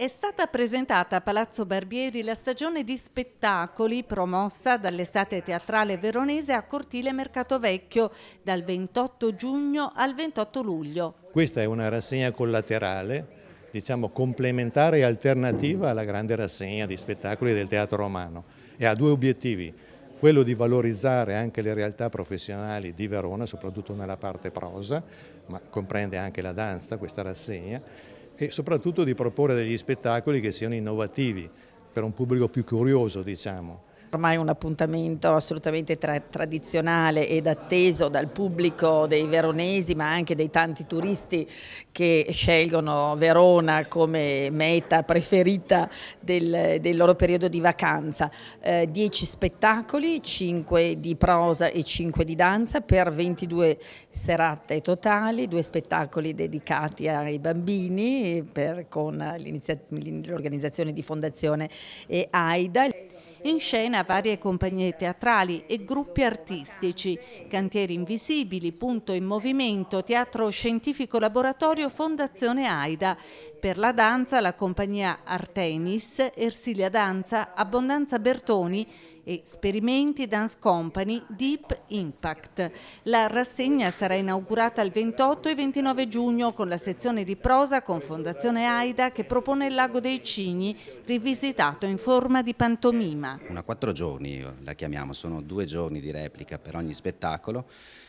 È stata presentata a Palazzo Barbieri la stagione di spettacoli promossa dall'estate teatrale veronese a Cortile Mercato Vecchio dal 28 giugno al 28 luglio. Questa è una rassegna collaterale, diciamo complementare e alternativa alla grande rassegna di spettacoli del teatro romano e ha due obiettivi quello di valorizzare anche le realtà professionali di Verona, soprattutto nella parte prosa, ma comprende anche la danza, questa rassegna, e soprattutto di proporre degli spettacoli che siano innovativi per un pubblico più curioso, diciamo. Ormai è un appuntamento assolutamente tra tradizionale ed atteso dal pubblico dei veronesi ma anche dei tanti turisti che scelgono Verona come meta preferita del, del loro periodo di vacanza. Eh, dieci spettacoli, cinque di prosa e cinque di danza per 22 serate totali, due spettacoli dedicati ai bambini per, con l'organizzazione di Fondazione e AIDA in scena varie compagnie teatrali e gruppi artistici, Cantieri Invisibili, Punto in Movimento, Teatro Scientifico Laboratorio, Fondazione Aida. Per la danza la compagnia Artemis, Ersilia Danza, Abbondanza Bertoni e Sperimenti Dance Company Deep Impact. La rassegna sarà inaugurata il 28 e 29 giugno con la sezione di prosa con Fondazione Aida che propone il Lago dei Cigni rivisitato in forma di pantomima settimana? Una quattro giorni eh, la chiamiamo, sono due giorni di replica per ogni spettacolo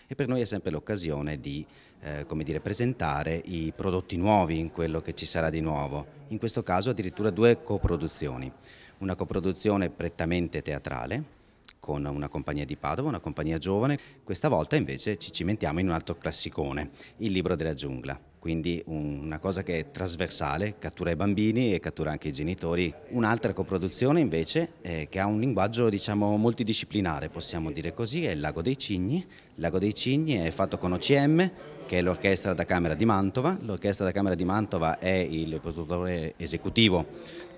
e per noi è sempre l'occasione di eh, dire, presentare i prodotti nuovi in quello che ci sarà di nuovo. In questo caso addirittura due coproduzioni, una coproduzione prettamente teatrale con una compagnia di Padova, una compagnia giovane, questa volta invece ci cimentiamo in un altro classicone, il libro della giungla quindi una cosa che è trasversale, cattura i bambini e cattura anche i genitori. Un'altra coproduzione invece eh, che ha un linguaggio diciamo, multidisciplinare, possiamo dire così, è il Lago dei Cigni. Il Lago dei Cigni è fatto con OCM, che è l'Orchestra da Camera di Mantova. L'Orchestra da Camera di Mantova è il produttore esecutivo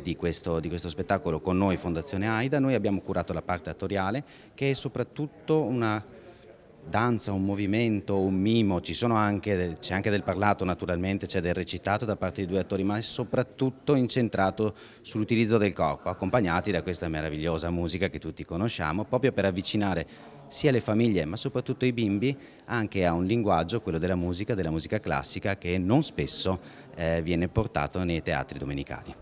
di questo, di questo spettacolo con noi, Fondazione Aida. Noi abbiamo curato la parte attoriale, che è soprattutto una danza, un movimento, un mimo, c'è anche, anche del parlato naturalmente, c'è del recitato da parte dei due attori, ma è soprattutto incentrato sull'utilizzo del corpo, accompagnati da questa meravigliosa musica che tutti conosciamo, proprio per avvicinare sia le famiglie ma soprattutto i bimbi anche a un linguaggio, quello della musica, della musica classica che non spesso eh, viene portato nei teatri domenicali.